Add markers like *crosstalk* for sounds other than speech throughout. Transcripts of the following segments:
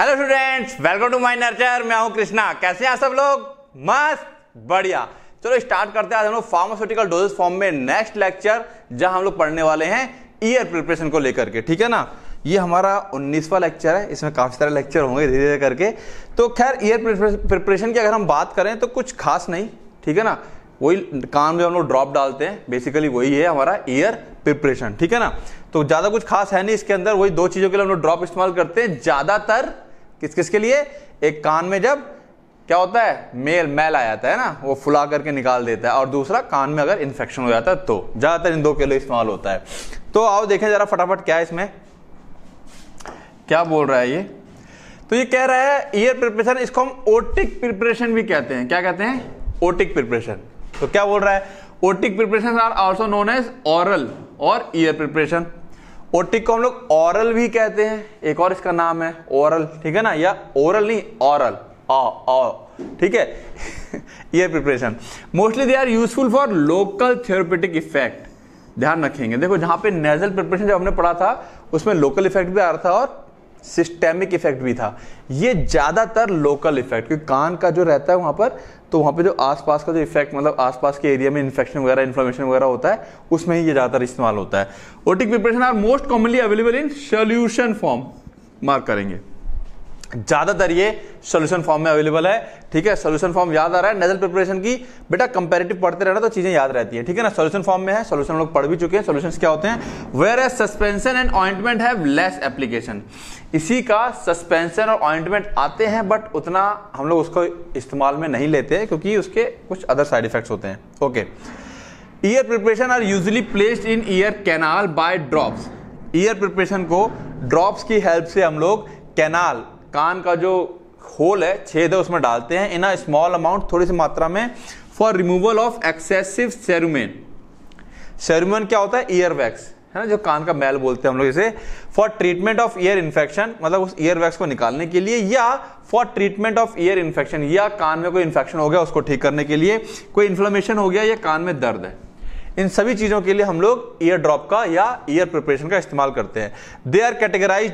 hello students welcome to my nurture मैं हूं कृष्णा कैसे हैं सब लोग मस्त बढ़िया चलो स्टार्ट करते हैं आज हम लोग फार्मास्यूटिकल डोजेस फॉर्म में नेक्स्ट लेक्चर जहां हम लोग पढ़ने वाले हैं ईयर प्रिपरेशन को लेकर के ठीक है ना ये हमारा उन्नीसवा लेक्चर है इसमें काफ़ी सारे लेक्चर होंगे धीरे धीरे करके तो खैर ईयर प्रिपरेशन की अगर हम बात करें तो कुछ खास नहीं ठीक है ना वही कान में हम लोग ड्रॉप डालते हैं बेसिकली वही है हमारा ईयर प्रिपरेशन ठीक है ना तो ज़्यादा कुछ खास है नहीं इसके अंदर वही दो चीज़ों के लिए हम लोग ड्रॉप इस्तेमाल करते हैं ज़्यादातर किस किस के लिए एक कान में जब क्या होता है मेल मैल आ जाता है ना वो फुला करके निकाल देता है और दूसरा कान में अगर इन्फेक्शन हो जाता है तो ज़्यादातर इन दो के लिए इस्तेमाल होता है तो आओ देखें ज़रा फटाफट क्या है इसमें क्या बोल रहा है ये तो ये कह रहा है ईयर प्रिपरेशन इसको हम ओटिक प्रिपरेशन भी कहते हैं क्या कहते हैं ओटिक प्रिपरेशन तो क्या बोल रहा है otic preparation are also known as aural और ईयर प्रिपरेशन ओटिक को हम लोग ओरल भी कहते हैं एक और इसका नाम है ओरल ठीक है ना या ओरल नहीं औरल ठीक है *laughs* ये preparation mostly they are useful for local therapeutic effect ध्यान रखेंगे देखो जहां पे नेजल प्रिपरेशन जब हमने पढ़ा था उसमें लोकल इफेक्ट भी आ रहा था और सिस्टेमिक इफेक्ट भी था ये ज़्यादातर लोकल इफेक्ट क्योंकि कान का जो रहता है वहाँ पर तो वहाँ पे जो आसपास का जो इफेक्ट मतलब आसपास के एरिया में इन्फेक्शन वगैरह इन्फ्लेमेशन वगैरह होता है उसमें ही ये ज़्यादातर इस्तेमाल होता है otic preparation are most commonly available in solution form mark करेंगे ज़्यादातर ये सोल्यूशन फॉर्म में अवेलेबल है ठीक है सोल्यूशन फॉर्म याद आ रहा है नेजल प्रिपरेशन की बेटा कंपेरेटिव पढ़ते रहना तो चीज़ें याद रहती है ठीक है ना सोल्यूशन फॉर्म में है सोल्यूशन लोग पढ़ भी चुके हैं सोल्यूशन क्या होते हैं where as suspension and ointment have less application इसी का सस्पेंशन और ऑइंटमेंट आते हैं बट उतना हम लोग उसको इस्तेमाल में नहीं लेते क्योंकि उसके कुछ अदर साइड इफेक्ट्स होते हैं okay ear preparation are usually placed in ear canal by drops ear preparation को ड्रॉप्स की हेल्प से हम लोग कैनाल कान का जो होल है छेद है उसमें डालते हैं इन अ स्मॉल अमाउंट थोड़ी सी मात्रा में for removal of excessive cerumen cerumen क्या होता है ईयर वैक्स है ना जो कान का मैल बोलते हैं हम लोग इसे for treatment of ear infection मतलब उस ईयर वैक्स को निकालने के लिए या for treatment of ear infection या कान में कोई इन्फेक्शन हो गया उसको ठीक करने के लिए कोई इन्फ्लोमेशन हो गया या कान में दर्द है इन सभी चीजों के लिए हम लोग ईयर ड्रॉप का या ईयर प्रिपरेशन का इस्तेमाल करते हैं they are categorize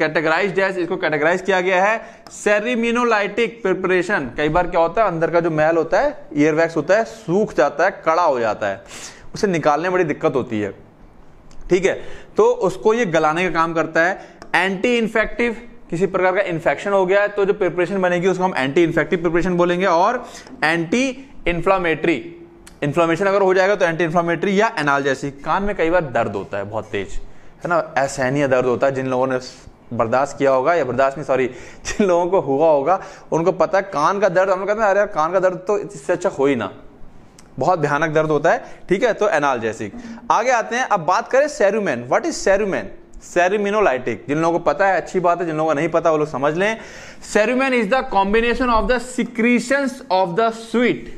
categorize as इसको कैटेगराइज किया गया है सेरिमिनोलाइटिक प्रिपरेशन कई बार क्या होता है अंदर का जो मैल होता है ईयरवैक्स होता है सूख जाता है कड़ा हो जाता है उसे निकालने में बड़ी दिक्कत होती है ठीक है तो उसको ये गलाने का काम करता है एंटी इन्फेक्टिव किसी प्रकार का इन्फेक्शन हो गया है तो जो प्रिपरेशन बनेगी उसको हम एंटी इन्फेक्टिव प्रिपरेशन बोलेंगे और एंटी इन्फ्लामेटरी इन्फ्लामेशन अगर हो जाएगा तो एंटी इन्फ्लामेटरी या एनाल कान में कई बार दर्द होता है बहुत तेज है ना असहनीय दर्द होता है जिन लोगों ने बर्दाश्त किया होगा या बर्दाश्त नहीं सॉरी *laughs* जिन लोगों को हुआ होगा उनको पता है कान का दर्द हम लोग कहते हैं अरे यार कान का दर्द तो इससे अच्छा हो ही ना बहुत भयानक दर्द होता है ठीक है तो एनाल आगे आते हैं अब बात करें सेरुमेन वट इज सेरुमेन सेरुमिनोलाइटिक जिन लोगों को पता है अच्छी बात है जिन लोगों को नहीं पता वो लोग समझ लें cerumen is the combination of the secretion of the sweet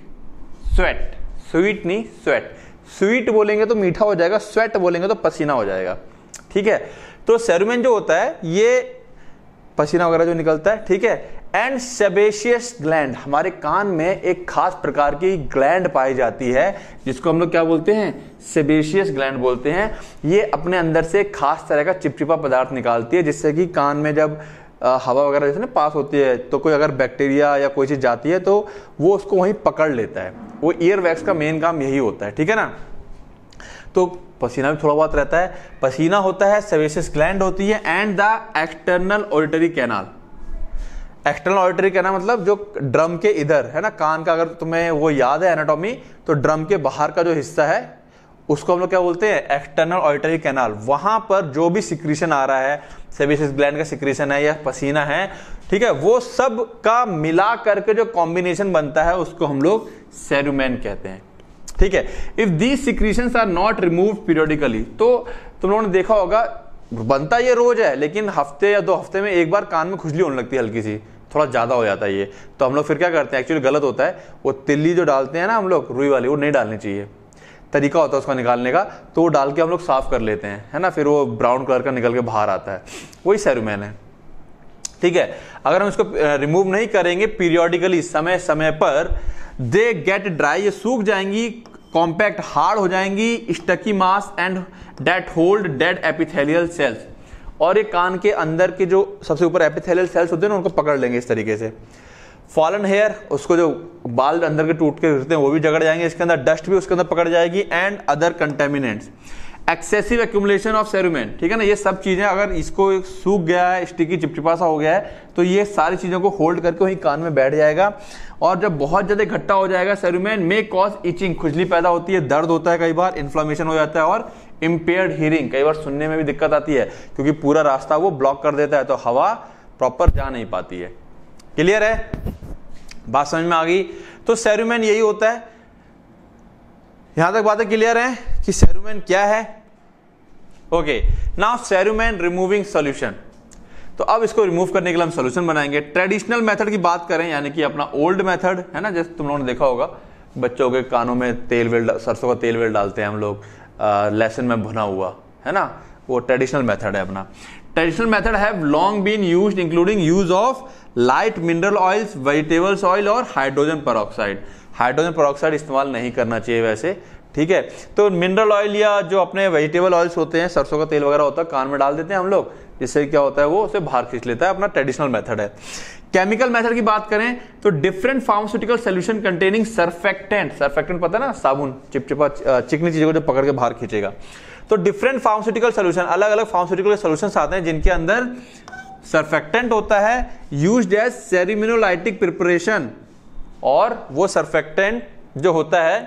sweat sweet नहीं स्वेट स्वीट बोलेंगे तो मीठा हो जाएगा स्वेट बोलेंगे तो पसीना हो जाएगा ठीक है तो सेरुमेन जो होता है ये पसीना वगैरह जो निकलता है ठीक है एंड सेबेशियस ग्लैंड हमारे कान में एक खास प्रकार की ग्लैंड पाई जाती है जिसको हम लोग क्या बोलते हैं सेबेशियस ग्लैंड बोलते हैं ये अपने अंदर से खास तरह का चिपचिपा पदार्थ निकालती है जिससे कि कान में जब हवा वगैरह जैसे ना पास होती है तो कोई अगर बैक्टीरिया या कोई चीज़ जाती है तो वो उसको वहीं पकड़ लेता है वो ईयर वैक्स का मेन काम यही होता है ठीक है ना तो पसीना भी थोड़ा बहुत रहता है पसीना होता है सर्विसेस ग्लैंड होती है and the external auditory canal external auditory canal मतलब जो ड्रम के इधर है ना कान का अगर तुम्हें वो याद है एनाटॉमी तो ड्रम के बाहर का जो हिस्सा है उसको हम लोग क्या बोलते हैं एक्सटर्नल ऑडिटरी कैनाल वहां पर जो भी सिक्रीशन आ रहा है सर्विसेस ग्लैंड का सिक्रीशन है या पसीना है ठीक है वो सब का मिला करके जो कॉम्बिनेशन बनता है उसको हम लोग सेरुमेन कहते हैं ठीक है if these secretion are not remove periodically तो तुम लोगों ने देखा होगा बनता ये रोज है लेकिन हफ्ते या दो हफ्ते में एक बार कान में खुजली होने लगती है हल्की सी थोड़ा ज़्यादा हो जाता है ये तो हम लोग फिर क्या करते हैं एक्चुअली गलत होता है वो तिल्ली जो डालते हैं ना हम लोग रुई वाली वो नहीं डालनी चाहिए तरीका होता है उसका निकालने का तो वो डाल के हम लोग साफ़ कर लेते हैं है ना फिर वो ब्राउन कलर का निकल के बाहर आता है वही सैरुमैन है ठीक है अगर हम इसको रिमूव नहीं करेंगे पीरियोडिकली समय समय पर दे गेट ड्राई ये सूख जाएंगी कॉम्पैक्ट हार्ड हो जाएंगी sticky mass and that hold dead epithelial cells और ये कान के अंदर के जो सबसे ऊपर एपिथेलियल सेल्स होते हैं ना उनको पकड़ लेंगे इस तरीके से फॉलन हेयर उसको जो बाल अंदर के टूट के गिरते हैं वो भी जगड़ जाएंगे इसके अंदर डस्ट भी उसके अंदर पकड़ जाएगी and other contaminants excessive accumulation of cerumen ठीक है ना ये सब चीज़ें अगर इसको सूख गया है स्टिकी चिपचिपासा हो गया है तो ये सारी चीज़ों को होल्ड करके वहीं कान में बैठ जाएगा और जब बहुत ज़्यादा इकट्ठा हो जाएगा सेरुमेन मे कॉज इचिंग खुजली पैदा होती है दर्द होता है कई बार इन्फ्लामेशन हो जाता है और इम्पेयर्ड हियरिंग कई बार सुनने में भी दिक्कत आती है क्योंकि पूरा रास्ता वो ब्लॉक कर देता है तो हवा प्रॉपर जा नहीं पाती है क्लियर है बात समझ में आ गई तो सेरुमेन यही होता है यहां तक बातें क्लियर हैं कि सेरुमेन क्या है okay now cerumen removing solution तो अब इसको रिमूव करने के लिए हम सोल्यूशन बनाएंगे ट्रेडिशनल मेथड की बात करें यानी कि अपना ओल्ड मेथड है ना जैसे तुम लोगों ने देखा होगा बच्चों के कानों में तेल वेल सरसों का तेल वेल डालते हैं हम लोग लेसन में भुना हुआ है ना वो ट्रेडिशनल मेथड है अपना traditional method have long been used including use of light mineral oils vegetables oil और हाइड्रोजन पर हाइड्रोजन परोक्साइड इस्तेमाल नहीं करना चाहिए वैसे ठीक है तो मिनरल ऑयल या जो अपने वेजिटेबल ऑयल्स होते हैं सरसों का तेल वगैरह होता है कान में डाल देते हैं हम लोग जिससे क्या होता है वो उसे बाहर खींच लेता है अपना ट्रेडिशनल मेथड है केमिकल मेथड की बात करें तो different pharmaceutical solution containing surfactant surfactant पता है ना साबुन चिपचिपा चिकनी चीजों को जो पकड़ के बाहर खींचेगा तो डिफरेंट फार्मास्यूटिकल सोल्यूशन अलग अलग फार्मास्यूटिकल सोल्यूशन आते हैं जिनके अंदर सरफेक्टेंट होता है यूज एज सेरिमिनोलाइटिक प्रिपरेशन और वो सरफेक्टेंट जो होता है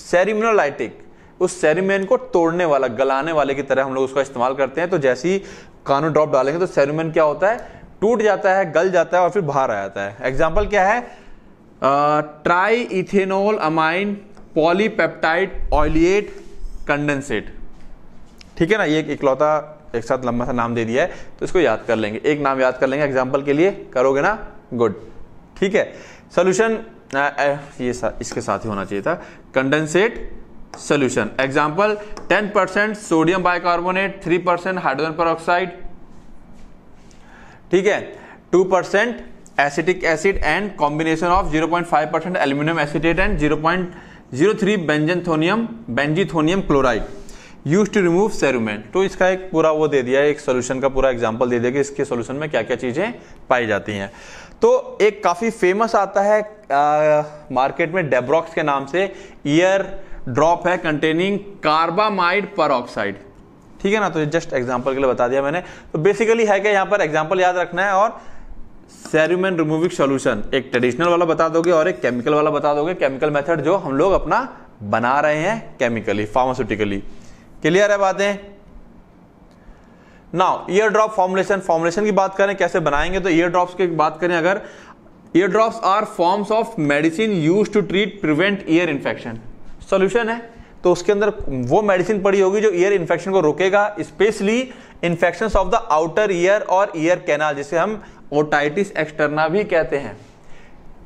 सेरिमिनोलाइटिक उस सेरिमेन को तोड़ने वाला गलाने वाले की तरह हम लोग उसका इस्तेमाल करते हैं तो जैसे ही कानो ड्रॉप डालेंगे तो सेरिमेन क्या होता है टूट जाता है गल जाता है और फिर बाहर आ जाता है एग्जाम्पल क्या है triethanolamine polypeptide oleate condensate ठीक है ना ये एक इकलौता एक साथ लंबा सा नाम दे दिया है तो इसको याद कर लेंगे एक नाम याद कर लेंगे एग्जाम्पल के लिए करोगे ना गुड ठीक है सोल्यूशन ये सा, इसके साथ ही होना चाहिए था condensate solution example ten percent sodium bicarbonate three percent hydrogen per ठीक है two percent acetic acid and combination of 0.5 percent aluminium acetate and 0.03 benzethonium benzethonium chloride use to remove cerumen तो इसका एक पूरा वो दे दिया एक सोल्यूशन का पूरा एग्जाम्पल दे दिया कि इसके सोल्यूशन में क्या क्या चीज़ें पाई जाती हैं तो एक काफ़ी फेमस आता है आ, मार्केट में डेब्रॉक्स के नाम से ईयर ड्रॉप है कंटेनिंग कार्बामाइड पर ठीक है ना तो जस्ट एग्जाम्पल के लिए बता दिया मैंने तो बेसिकली है क्या यहां पर एग्जाम्पल याद रखना है और सेरुमेन रिमूविंग सोल्यूशन एक ट्रेडिशनल वाला बता दोगे और एक केमिकल वाला बता दोगे केमिकल मेथड जो हम लोग अपना बना रहे हैं केमिकली फार्मास्यूटिकली क्लियर है बातें now ear drop formulation formulation की बात करें कैसे बनाएंगे तो ईयर ड्रॉप्स की बात करें अगर ear drops are forms of medicine use to treat prevent ear infection solution है तो उसके अंदर वो मेडिसिन पड़ी होगी जो ईयर इन्फेक्शन को रोकेगा specially infection of the outer ear और ईयर कैनाल जिसे हम ओटाइटिस एक्सटर्ना भी कहते हैं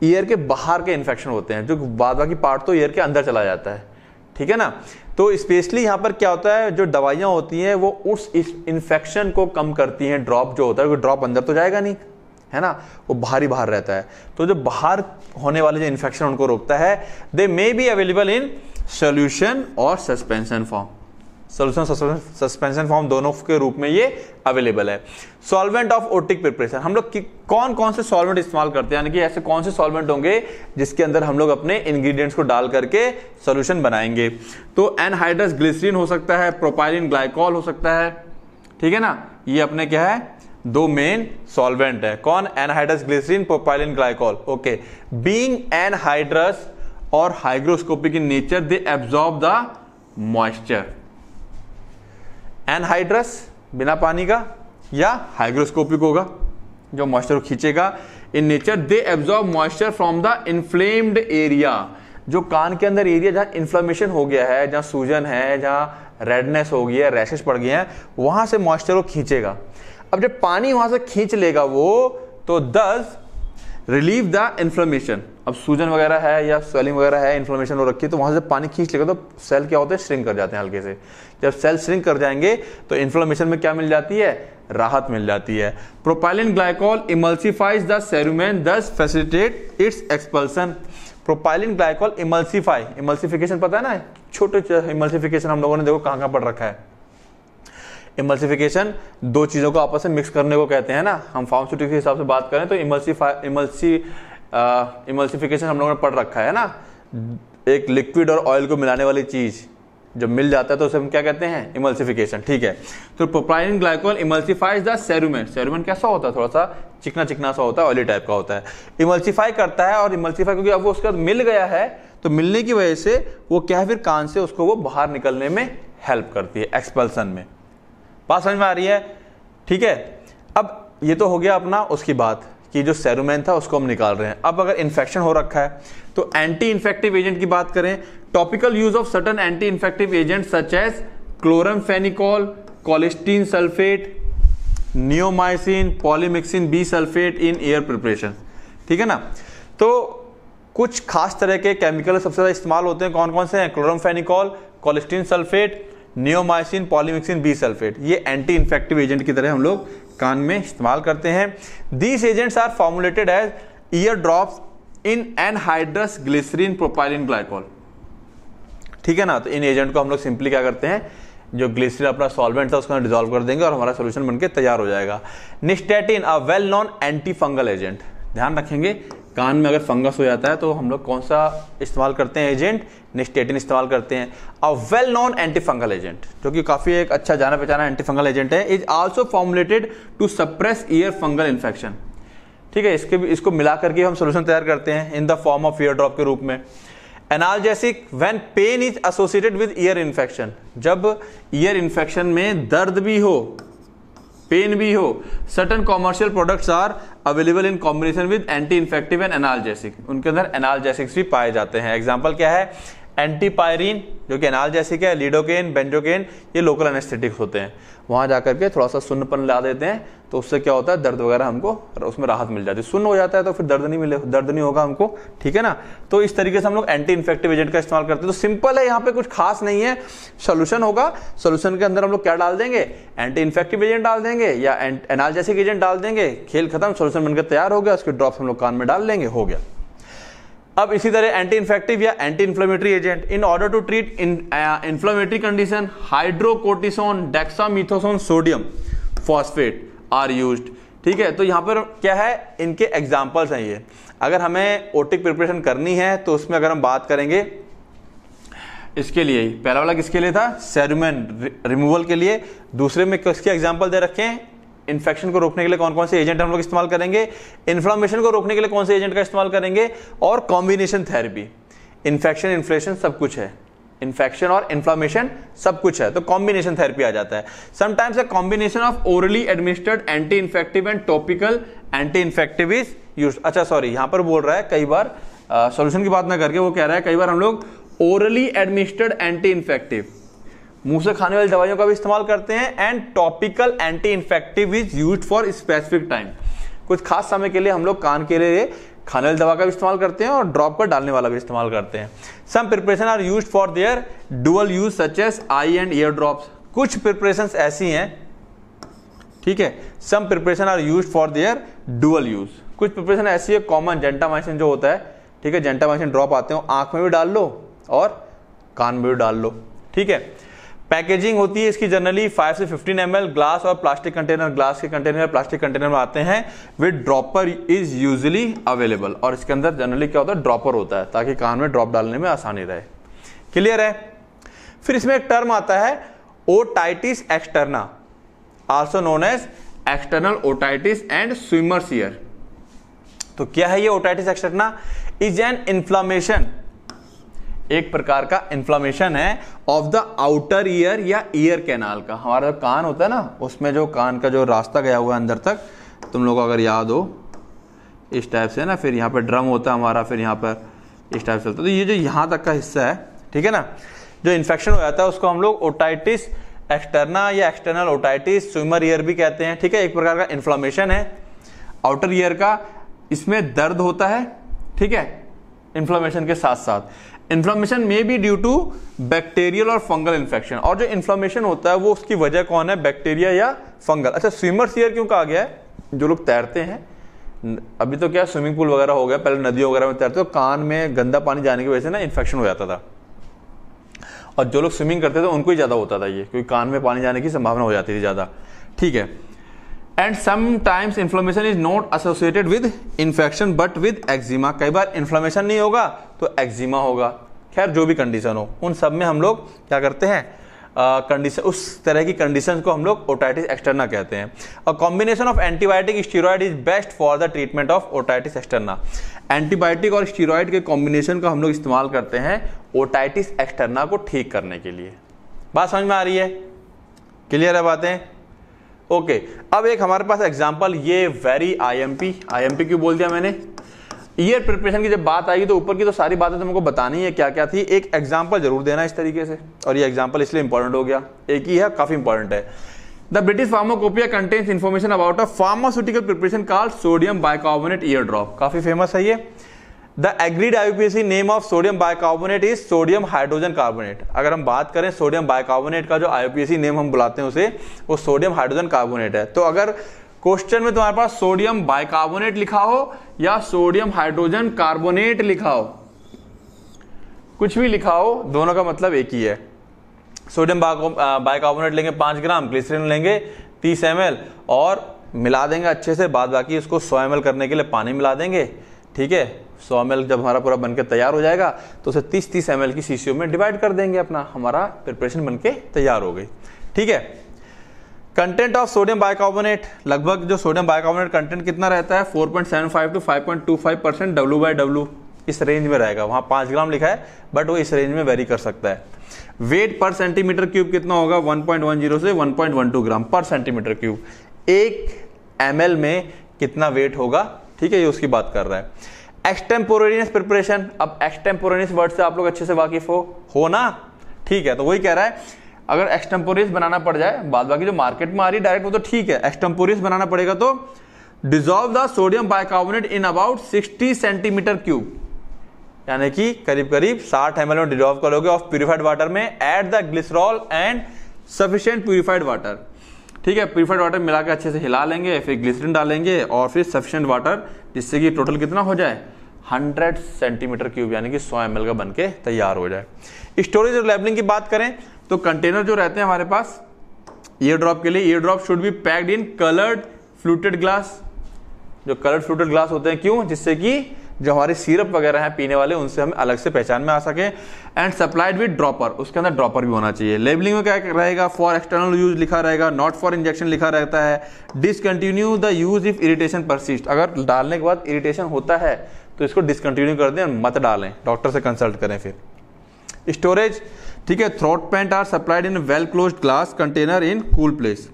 ईयर के बाहर के इन्फेक्शन होते हैं जो बाद बाकी पार्ट तो ईयर के अंदर चला जाता है ठीक है ना तो स्पेशली यहाँ पर क्या होता है जो दवाइयाँ होती हैं वो उस इन्फेक्शन को कम करती हैं ड्रॉप जो होता है क्योंकि ड्रॉप अंदर तो जाएगा नहीं है ना वो बाहर ही बाहर रहता है तो जो बाहर होने वाले जो इन्फेक्शन उनको रोकता है they may be available in solution और suspension form solution suspension form दोनों के रूप में ये अवेलेबल है सॉल्वेंट ऑफ ओटिक प्रिपरेशन हम लोग कौन कौन से सॉल्वेंट इस्तेमाल करते हैं यानी कि ऐसे कौन से सॉल्वेंट होंगे जिसके अंदर हम लोग अपने इंग्रेडिएंट्स को डाल करके सोल्यूशन बनाएंगे तो एनहाइड्रस ग्लिसरीन हो सकता है प्रोपाइलिन ग्लाइकॉल हो सकता है ठीक है ना ये अपने क्या है दो मेन सॉल्वेंट है कौन anhydrous glycerin propylene glycol okay being anhydrous और hygroscopic in nature they absorb the moisture anhydrous बिना पानी का या हाइग्रोस्कोपिक होगा जो मॉइस्चर को खींचेगा in nature they absorb moisture from the inflamed area जो कान के अंदर एरिया जहां इन्फ्लामेशन हो गया है जहां सूजन है जहां रेडनेस हो गई है रैशेस पड़ गए हैं वहां से मॉइस्चर को खींचेगा अब जब पानी वहां से खींच लेगा वो तो दस रिलीव द इन्फ्लेमेशन अब सूजन वगैरह है या स्वेलिंग वगैरह है इन्फ्लेमेशन हो रखी है तो वहां से पानी खींच लेगा तो सेल क्या होते हैं श्रिंक कर जाते हैं हल्के से जब सेल श्रिंक कर जाएंगे तो इन्फ्लेमेशन में क्या मिल जाती है राहत मिल जाती है propylene glycol emulsifies the cerumen thus facilitate its expulsion propylene glycol emulsify emulsification पता है ना छोटे इमल्सिफिकेशन हम लोगों ने देखो कहाँ कहाँ पढ़ रखा है इमल्सिफिकेशन दो चीज़ों को आपस में मिक्स करने को कहते हैं ना हम फार्मास्यूटिक्स के हिसाब से बात करें तो इमल्सीफा इमल्सी इमल्सिफिकेशन हम लोगों ने पढ़ रखा है ना एक लिक्विड और ऑयल को मिलाने वाली चीज़ जब मिल जाता है तो उसे हम क्या कहते हैं इमल्सिफिकेशन ठीक है तो प्रोप्राइन ग्लाइकोल इमल्सिफाइज द सेरुमेन सेरुमेन कैसा होता है थोड़ा सा चिकना चिकना सा होता है ऑयली टाइप का होता है इमल्सिफाई करता है और इमल्सिफाई क्योंकि अब वो उसके बाद मिल गया है तो मिलने की वजह से वो क्या है फिर कान से उसको वो बाहर निकलने में हेल्प करती है एक्सपल्सन में बात समझ में आ रही है ठीक है अब ये तो हो गया अपना उसकी बात कि जो सेरोमैन था उसको हम निकाल रहे हैं अब अगर इन्फेक्शन हो रखा है तो एंटी इन्फेक्टिव एजेंट की बात करें topical use of certain anti infective agent such as phenicol colistin sulphate neomycin polymyxin B sulphate in ear preparation ठीक है ना तो कुछ खास तरह के केमिकल सबसे ज़्यादा इस्तेमाल होते हैं कौन कौन से हैं chloramphenicol colistin sulphate neomycin polymyxin B sulphate ये एंटी इन्फेक्टिव एजेंट की तरह हम लोग कान में इस्तेमाल करते हैं these agents are formulated as ear drop in anhydrous glycerin propylene glycol ठीक है ना तो इन एजेंट को हम लोग सिंपली क्या करते हैं जो ग्लिसरीन अपना सॉल्वेंट था उसको डिजोल्व कर देंगे और हमारा सोल्यूशन बनकर तैयार हो जाएगा nystatin a well known anti fungal agent ध्यान रखेंगे कान में अगर फंगस हो जाता है तो हम लोग कौन सा इस्तेमाल करते हैं एजेंट निस्टेटिन इस्तेमाल करते हैं a well known anti fungal agent जो कि काफ़ी एक अच्छा जाना पहचाना एंटी फंगल एजेंट है is also formulated to suppress ear fungal infection ठीक है इसके इसको मिला करके हम सोल्यूशन तैयार करते हैं in the form of ear drop के रूप में analgesic when pain is associated with ear infection जब ईयर इन्फेक्शन में दर्द भी हो पेन भी हो certain commercial products are available in combination with anti infective and analgesic उनके अंदर एनालजेसिक्स भी पाए जाते हैं एग्जाम्पल क्या है एंटीपायरिन जो कि एनाल एनालजेसिक है लीडोकेन बेंजोकेन ये लोकल एनेस्थेटिक्स होते हैं वहाँ जाकर के थोड़ा सा सुन्नपन ला देते हैं तो उससे क्या होता है दर्द वगैरह हमको उसमें राहत मिल जाती है सुन्न हो जाता है तो फिर दर्द नहीं मिले दर्द नहीं होगा हमको ठीक है ना तो इस तरीके से हम लोग एंटी इन्फेक्टिव एजेंट का इस्तेमाल करते हैं तो सिंपल है यहाँ पे कुछ खास नहीं है सोल्यूशन होगा सोल्यूशन के अंदर हम लोग क्या डाल देंगे एंटी इन्फेक्टिव एजेंट डाल देंगे या एनालजेसिक एजेंट डाल देंगे खेल खत्म सोल्यूशन बनकर तैयार हो गया उसके ड्रॉप हम लोग कान में डाल लेंगे हो गया अब इसी तरह एंटी इन्फेक्टिव या anti inflammatory agent in order to treat in inflammatory condition hydrocortisone dexamethasone sodium phosphate are use ठीक है तो यहाँ पर क्या है इनके एग्जाम्पल्स हैं ये अगर हमें ओटिक प्रिपरेशन करनी है तो उसमें अगर हम बात करेंगे इसके लिए ही पहला वाला किसके लिए था सेरुमेन रिमूवल के लिए दूसरे में किसके एग्जाम्पल दे रखे हैं इन्फेक्शन को रोकने के लिए कौन कौन से एजेंट हम लोग इस्तेमाल करेंगे इन्फ्लामेशन को रोकने के लिए कौन से एजेंट का इस्तेमाल करेंगे और कॉम्बिनेशन थेरेपी इन्फेक्शन इन्फ्लेशन सब कुछ है इन्फेक्शन और इन्फ्लामेशन सब कुछ है तो कॉम्बिनेशन थेरेपी आ जाता है sometimes a combination of orally administered anti infective and topical anti infective is use अच्छा सॉरी यहां पर बोल रहा है कई बार सोल्यूशन uh, की बात ना करके वो कह रहा है कई बार हम लोग ओरली एडमिनिस्टर्ड एंटी इन्फेक्टिव मुंह से खाने वाली दवाइयों का भी इस्तेमाल करते हैं and topical anti infective is use for specific time कुछ खास समय के लिए हम लोग कान के लिए खाने वाली दवा का भी इस्तेमाल करते हैं और ड्रॉप का डालने वाला भी इस्तेमाल करते हैं some preparation are use for their dual use such as eye and ear drop कुछ प्रिपरेशन ऐसी हैं ठीक है some preparation are use for their dual use कुछ प्रिपरेशन ऐसी है कॉमन जेंटामाइसिन जो होता है ठीक है जेंटामाइसिन ड्रॉप आते हो आंख में भी डाल लो और कान में भी डाल लो ठीक है पैकेजिंग होती है इसकी जनरली 5 से 15 एम ग्लास और प्लास्टिक कंटेनर ग्लास के कंटेनर प्लास्टिक कंटेनर में आते हैं with dropper is usually available और इसके अंदर जनरली क्या होता है ड्रॉपर होता है ताकि कान में ड्रॉप डालने में आसानी रहे क्लियर है फिर इसमें एक टर्म आता है otitis externa also known as external otitis and swimmer's ear तो क्या है ये otitis externa is an inflammation एक प्रकार का इन्फ्लामेशन है ऑफ द आउटर ईयर या ईयर कैनाल का हमारा जो कान होता है ना उसमें जो कान का जो रास्ता गया हुआ है अंदर तक तुम लोग अगर याद हो इस टाइप से ना फिर यहाँ पर ड्रम होता है हमारा फिर यहाँ पर इस टाइप से होता है तो ये जो यहाँ तक का हिस्सा है ठीक है ना जो इन्फेक्शन हो जाता है उसको हम लोग ओटाइटिस एक्सटर्ना या एक्सटर्नल ओटाइटिस स्विमर ईयर भी कहते हैं ठीक है एक प्रकार का इन्फ्लामेशन है आउटर ईयर का इसमें दर्द होता है ठीक है इन्फ्लामेशन के साथ साथ इन्फ्लामेशन में बी ड्यू टू बैक्टीरियल और फंगल इन्फेक्शन और जो इन्फ्लामेशन होता है वो उसकी वजह कौन है बैक्टीरिया या फंगल अच्छा स्विमर्स ईयर क्यों कहा गया है जो लोग तैरते हैं अभी तो क्या स्विमिंग पूल वगैरह हो गया पहले नदियों वगैरह में तैरते तो कान में गंदा पानी जाने की वजह से ना इन्फेक्शन हो जाता था और जो लोग स्विमिंग करते थे उनको ही ज़्यादा होता था ये क्योंकि कान में पानी जाने की संभावना हो जाती थी ज़्यादा ठीक है and sometimes inflammation is not associated with infection but with eczema कई बार इन्फ्लोमेशन नहीं होगा तो एक्जिमा होगा खैर जो भी कंडीशन हो उन सब में हम लोग क्या करते हैं कंडीशन uh, उस तरह की कंडीशन को हम लोग ओटाइटिस एक्सटर्ना कहते हैं a combination of antibiotic steroid is best for the treatment of otitis externa antibiotic और स्टीरोड के कॉम्बिनेशन का हम लोग इस्तेमाल करते हैं ओटाइटिस एक्सटर्ना को ठीक करने के लिए बात समझ में आ रही है क्लियर है बातें ओके अब एक हमारे पास एग्जाम्पल ये वेरी एम पी क्यों बोल दिया मैंने ईयर प्रिपरेशन की जब बात आएगी तो ऊपर की तो सारी बातें तुमको तो बतानी है क्या क्या थी एक एग्जाम्पल जरूर देना इस तरीके से और ये एग्जाम्पल इसलिए इंपॉर्टेंट हो गया एक ही है काफी इंपॉर्टेंट है the British pharmacopoeia contains information about a pharmaceutical preparation called sodium bicarbonate ear drop काफी फेमस है ये the agreed IUPAC name of sodium bicarbonate is sodium hydrogen carbonate अगर हम बात करें सोडियम बायकार्बोनेट का जो आईयूपीएसी नेम हम बुलाते हैं उसे वो सोडियम हाइड्रोजन कार्बोनेट है तो अगर क्वेश्चन में तुम्हारे पास सोडियम बायकार्बोनेट लिखा हो या सोडियम हाइड्रोजन कार्बोनेट लिखा हो कुछ भी लिखा हो दोनों का मतलब एक ही है सोडियम बायकार्बोनेट लेंगे पांच ग्राम क्लिसरीन लेंगे तीस एम और मिला देंगे अच्छे से बाद बाकी इसको सौ एम करने के लिए पानी मिला देंगे ठीक है सौ एम जब हमारा पूरा बनकर तैयार हो जाएगा तो उसे तीस तीस एम की शीशियों में डिवाइड कर देंगे अपना हमारा प्रिपरेशन बन तैयार हो गई ठीक है कंटेंट ऑफ सोडियम बाइकार्बोनेट लगभग जो सोडियम बाइकार्बोनेट कंटेंट कितना रहता है 4.75 to 5.25 percent W by W इस रेंज में रहेगा वहां पांच ग्राम लिखा है बट वो इस रेंज में वेरी कर सकता है वेट पर सेंटीमीटर क्यूब कितना होगा 1.10 से 1.12 ग्राम पर सेंटीमीटर क्यूब एक एम में कितना वेट होगा ठीक है ये उसकी बात कर रहा है एक्सटेम्पोरेनियस प्रिपरेशन अब एक्सटेम्पोरेनियस वर्ड से आप लोग अच्छे से वाकिफ हो हो ना ठीक है तो वही कह रहा है अगर एक्सटेम्पोरियस बनाना पड़ जाए बाद बाकी जो मार्केट में आ रही है डायरेक्ट वो तो ठीक है एक्सटेम्पोरियस बनाना पड़ेगा तो dissolve the sodium bicarbonate in about 60 centimetre cube यानी कि करीब करीब 60 एम में डिजोल्व करोगे ऑफ प्यूरिफाइड वाटर में add the glycerol and sufficient purified water ठीक है प्यूरिफाइड वाटर मिलाकर अच्छे से हिला लेंगे फिर ग्लिसरिन डालेंगे और फिर सफिशियंट वाटर जिससे कि टोटल कितना हो जाए 100 सेंटीमीटर क्यूब यानी कि 100 एम का बनके तैयार हो जाए स्टोरेज और लेबलिंग की बात करें तो कंटेनर जो रहते हैं हमारे पास ईयर ड्रॉप के लिए ear drop should be packed in coloured fluted glass जो कलर्ड फ्लूटेड ग्लास होते हैं क्यों जिससे कि जो हमारे सिरप वगैरह हैं पीने वाले उनसे हमें अलग से पहचान में आ सके एंड सप्लाइड विद ड्रॉपर उसके अंदर ड्रॉपर भी होना चाहिए लेबलिंग में क्या रहेगा फॉर एक्सटर्नल यूज लिखा रहेगा नॉट फॉर इंजेक्शन लिखा रहता है discontinue the use if irritation persist अगर डालने के बाद इरिटेशन होता है तो इसको डिसकंटिन्यू कर दें मत डालें डॉक्टर से कंसल्ट करें फिर स्टोरेज ठीक है throat paint are supplied in well close glass container in cool place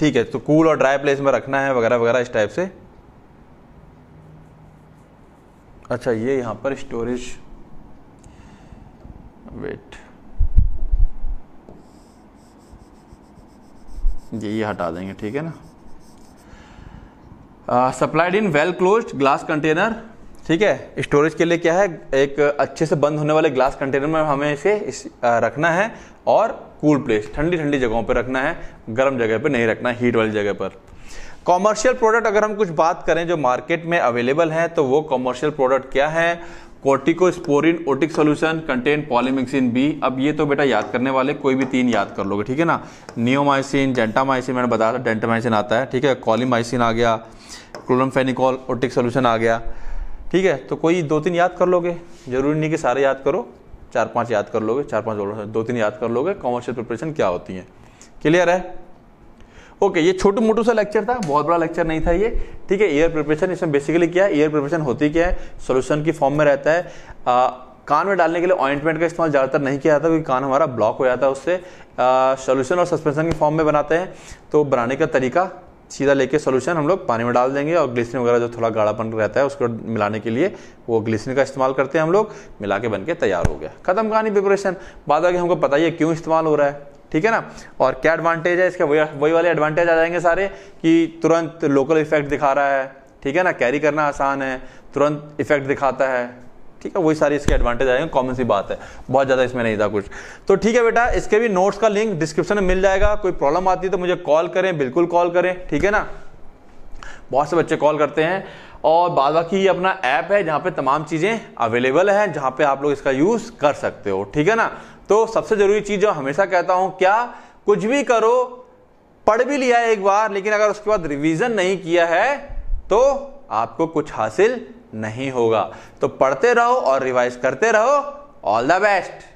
ठीक है तो कूल और ड्राई प्लेस में रखना है वगैरह वगैरह इस टाइप से अच्छा ये यहां पर स्टोरेज वेट ये हटा देंगे ठीक है ना supplied in well close glass container ठीक है स्टोरेज के लिए क्या है एक अच्छे से बंद होने वाले ग्लास कंटेनर में हमें इसे इस, आ, uh, रखना है और कूल प्लेस ठंडी ठंडी जगहों पर रखना है गर्म जगह पर नहीं रखना हीट वाली जगह पर कॉमर्शियल प्रोडक्ट अगर हम कुछ बात करें जो मार्केट में अवेलेबल है तो वो कॉमर्शियल प्रोडक्ट क्या है Cortisporin otic solution contain polymyxin B अब ये तो बेटा याद करने वाले कोई भी तीन याद कर लोगे ठीक है ना नियोमाइसिन जेंटामाइसिन मैंने बताया डेंटामाइसिन आता है ठीक है कॉलीमाइसिन आ गया क्लोरम फेनिकॉल टिक सोल्यूशन आ गया ठीक है तो कोई दो तीन याद कर लोगे जरूरी नहीं कि सारे याद करो चार पांच याद कर लोगे चार पांच दो तीन याद कर लोगे कॉमर्शियल प्रिपरेशन क्या होती है क्लियर है ओके ये छोटू मोटू सा लेक्चर था बहुत बड़ा लेक्चर नहीं था ये ठीक है एयर प्रिपरेशन इसमें बेसिकली क्या है एयर प्रिपरेशन होती क्या है सोल्यूशन की फॉर्म में रहता है आ, कान में डालने के लिए ऑइंटमेंट का इस्तेमाल ज़्यादातर नहीं किया जाता क्योंकि कान हमारा ब्लॉक हो जाता है उससे सोल्यूशन और सस्पेंशन की फॉर्म में बनाते हैं तो बनाने का तरीका सीधा लेके सोल्यूशन हम लोग पानी में डाल देंगे और ग्लिसिन वगैरह जो थोड़ा गाढ़ापन रहता है उसको मिलाने के लिए वो ग्लिसिन का इस्तेमाल करते हैं हम लोग मिला के बन के तैयार हो गया खत्म कहानी प्रिपरेशन बाद आगे हमको पता ही है क्यों इस्तेमाल हो रहा है ठीक है ना और क्या एडवांटेज है इसके वही वाले एडवांटेज आ जाएंगे सारे कि तुरंत लोकल इफेक्ट दिखा रहा है ठीक है ना कैरी करना आसान है तुरंत इफेक्ट दिखाता है ठीक है वही सारी इसके एडवांटेज आएंगे कॉमन सी बात है बहुत ज़्यादा इसमें नहीं था कुछ तो ठीक है बेटा इसके भी नोट्स का लिंक डिस्क्रिप्शन में मिल जाएगा कोई प्रॉब्लम आती है तो मुझे कॉल करें बिल्कुल कॉल करें ठीक है ना बहुत से बच्चे कॉल करते हैं और बाद बाकी ये अपना ऐप है जहाँ पे तमाम चीज़ें अवेलेबल है जहां पे आप लोग इसका यूज़ कर सकते हो ठीक है ना तो सबसे ज़रूरी चीज़ जो हमेशा कहता हूं क्या कुछ भी करो पढ़ भी लिया है एक बार लेकिन अगर उसके बाद रिवीजन नहीं किया है तो आपको कुछ हासिल नहीं होगा तो पढ़ते रहो और रिवाइज करते रहो ऑल द बेस्ट